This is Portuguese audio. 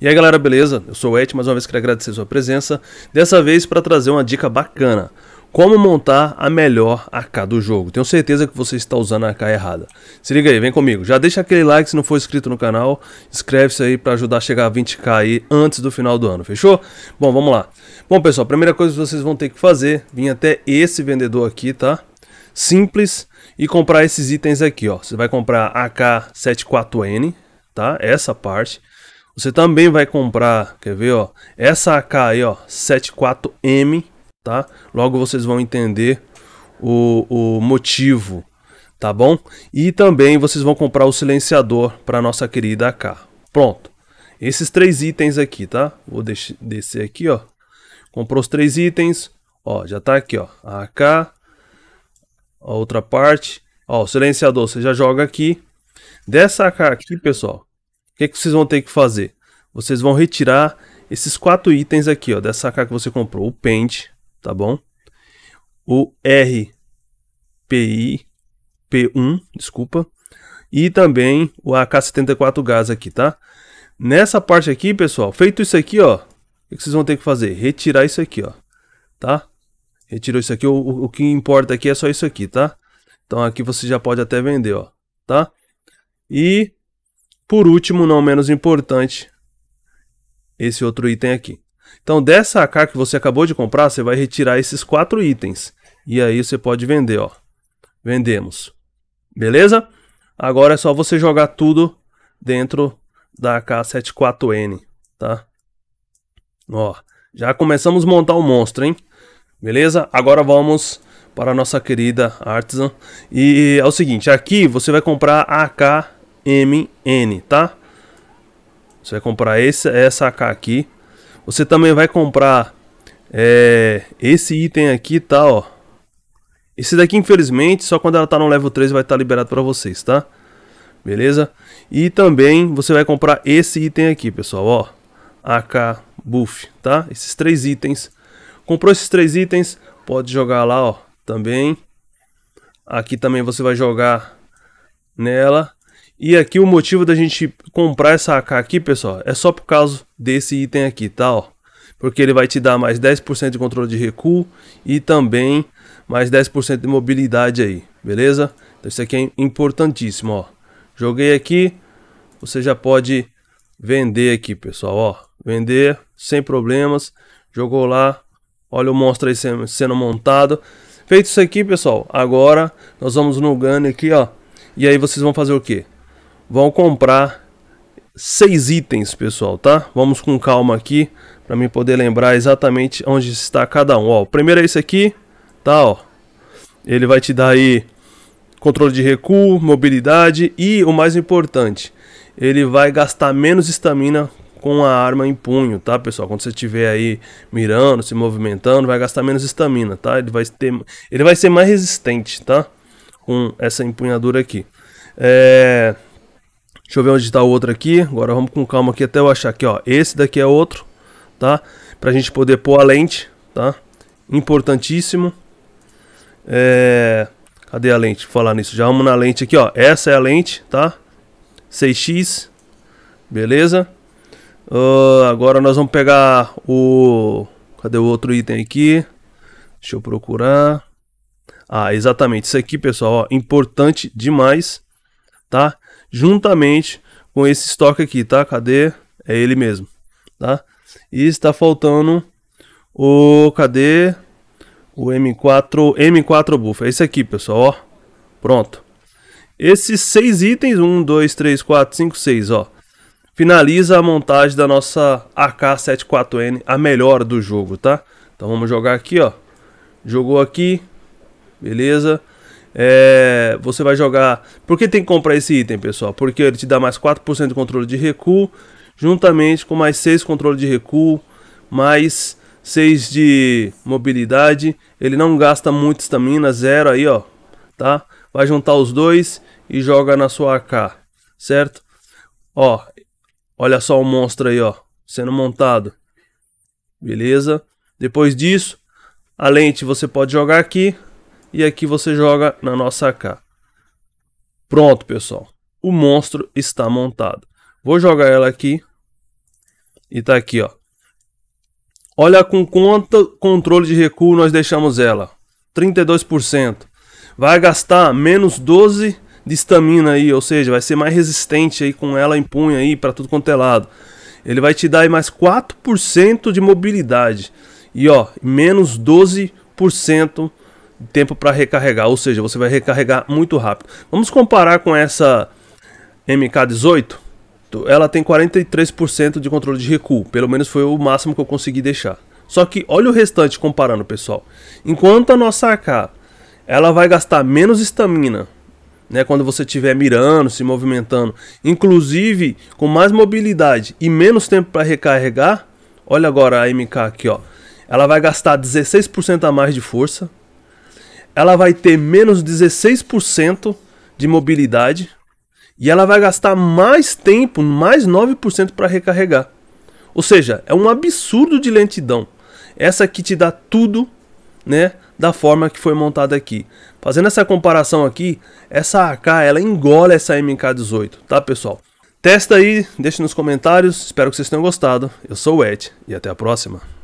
E aí galera, beleza? Eu sou o Et, mais uma vez queria agradecer sua presença, dessa vez para trazer uma dica bacana. Como montar a melhor AK do jogo. Tenho certeza que você está usando a AK errada. Se liga aí, vem comigo. Já deixa aquele like se não for inscrito no canal. Inscreve-se aí para ajudar a chegar a 20k aí antes do final do ano, fechou? Bom, vamos lá. Bom pessoal, primeira coisa que vocês vão ter que fazer, vim até esse vendedor aqui, tá? Simples. E comprar esses itens aqui, ó. Você vai comprar AK74N, tá? Essa parte. Você também vai comprar, quer ver, ó, essa AK aí, ó, 74M, tá? Logo vocês vão entender o, o motivo, tá bom? E também vocês vão comprar o silenciador para nossa querida AK. Pronto. Esses três itens aqui, tá? Vou descer aqui, ó. Comprou os três itens, ó, já tá aqui, ó, a AK, a outra parte, ó, o silenciador você já joga aqui. Dessa AK aqui, pessoal, que, que vocês vão ter que fazer? Vocês vão retirar esses quatro itens aqui, ó, dessa AK que você comprou. O Paint, tá bom? O RPI P1, desculpa. E também o AK-74 gás aqui, tá? Nessa parte aqui, pessoal, feito isso aqui, ó. O que vocês vão ter que fazer? Retirar isso aqui, ó. Tá? Retirou isso aqui. O, o que importa aqui é só isso aqui, tá? Então aqui você já pode até vender, ó. Tá? E por último, não menos importante, esse outro item aqui. Então, dessa AK que você acabou de comprar, você vai retirar esses quatro itens. E aí você pode vender, ó. Vendemos. Beleza? Agora é só você jogar tudo dentro da AK-74N, tá? Ó, já começamos a montar o um monstro, hein? Beleza? Agora vamos para a nossa querida Artisan. E é o seguinte, aqui você vai comprar a AK MN, tá? Você vai comprar esse, essa AK aqui. Você também vai comprar é, esse item aqui, tá, ó. Esse daqui, infelizmente, só quando ela tá no level 3 vai estar tá liberado pra vocês, tá? Beleza? E também você vai comprar esse item aqui, pessoal, ó. AK, Buff, tá? Esses três itens. Comprou esses três itens, pode jogar lá, ó, também. Aqui também você vai jogar nela. E aqui o motivo da gente comprar essa AK aqui, pessoal, é só por causa desse item aqui, tá? Ó, porque ele vai te dar mais 10% de controle de recuo e também mais 10% de mobilidade aí, beleza? Então isso aqui é importantíssimo, ó. Joguei aqui, você já pode vender aqui, pessoal, ó. Vender sem problemas, jogou lá, olha o monstro aí sendo montado. Feito isso aqui, pessoal, agora nós vamos no Gun aqui, ó. E aí vocês vão fazer o quê? vão comprar seis itens, pessoal, tá? Vamos com calma aqui para mim poder lembrar exatamente onde está cada um. Ó, o primeiro é esse aqui, tá? Ó, ele vai te dar aí controle de recuo, mobilidade e o mais importante, ele vai gastar menos estamina com a arma em punho, tá, pessoal? Quando você estiver aí mirando, se movimentando, vai gastar menos estamina, tá? Ele vai ter, ele vai ser mais resistente, tá? Com essa empunhadura aqui. É, Deixa eu ver onde está o outro aqui. Agora vamos com calma aqui até eu achar aqui, ó. Esse daqui é outro, tá? Pra gente poder pôr a lente, tá? Importantíssimo. É... Cadê a lente? Vou falar nisso. Já vamos na lente aqui, ó. Essa é a lente, tá? 6x. Beleza? Uh, agora nós vamos pegar o... Cadê o outro item aqui? Deixa eu procurar. Ah, exatamente. Isso aqui, pessoal, ó, importante demais, tá? juntamente com esse estoque aqui, tá? Cadê? É ele mesmo, tá? E está faltando o... cadê? O M4, M4 Buff, é esse aqui, pessoal, ó. Pronto. Esses seis itens, um, dois, três, quatro, cinco, seis, ó. Finaliza a montagem da nossa AK-74N, a melhor do jogo, tá? Então vamos jogar aqui, ó. Jogou aqui, beleza. É, você vai jogar. Por que tem que comprar esse item, pessoal? Porque ele te dá mais 4% de controle de recuo, juntamente com mais 6 controle de recuo, mais 6 de mobilidade. Ele não gasta muito estamina, zero aí, ó. Tá? Vai juntar os dois e joga na sua AK, certo? Ó, olha só o monstro aí, ó, sendo montado. Beleza? Depois disso, a lente você pode jogar aqui, e aqui você joga na nossa AK. Pronto, pessoal. O monstro está montado. Vou jogar ela aqui. E tá aqui, ó. Olha com quanto controle de recuo nós deixamos ela. 32%. Vai gastar menos 12 de estamina aí, ou seja, vai ser mais resistente aí com ela em punho aí para tudo quanto é lado. Ele vai te dar aí mais 4% de mobilidade. E ó, menos 12% tempo para recarregar, ou seja, você vai recarregar muito rápido. Vamos comparar com essa MK18. Ela tem 43% de controle de recuo, pelo menos foi o máximo que eu consegui deixar. Só que olha o restante comparando, pessoal. Enquanto a nossa AK, ela vai gastar menos estamina, né, quando você estiver mirando, se movimentando, inclusive com mais mobilidade e menos tempo para recarregar. Olha agora a MK aqui, ó. Ela vai gastar 16% a mais de força, ela vai ter menos 16% de mobilidade e ela vai gastar mais tempo, mais 9% para recarregar. Ou seja, é um absurdo de lentidão. Essa aqui te dá tudo, né, da forma que foi montada aqui. Fazendo essa comparação aqui, essa AK ela engole essa MK18, tá, pessoal? Testa aí, deixe nos comentários. Espero que vocês tenham gostado. Eu sou o Ed e até a próxima.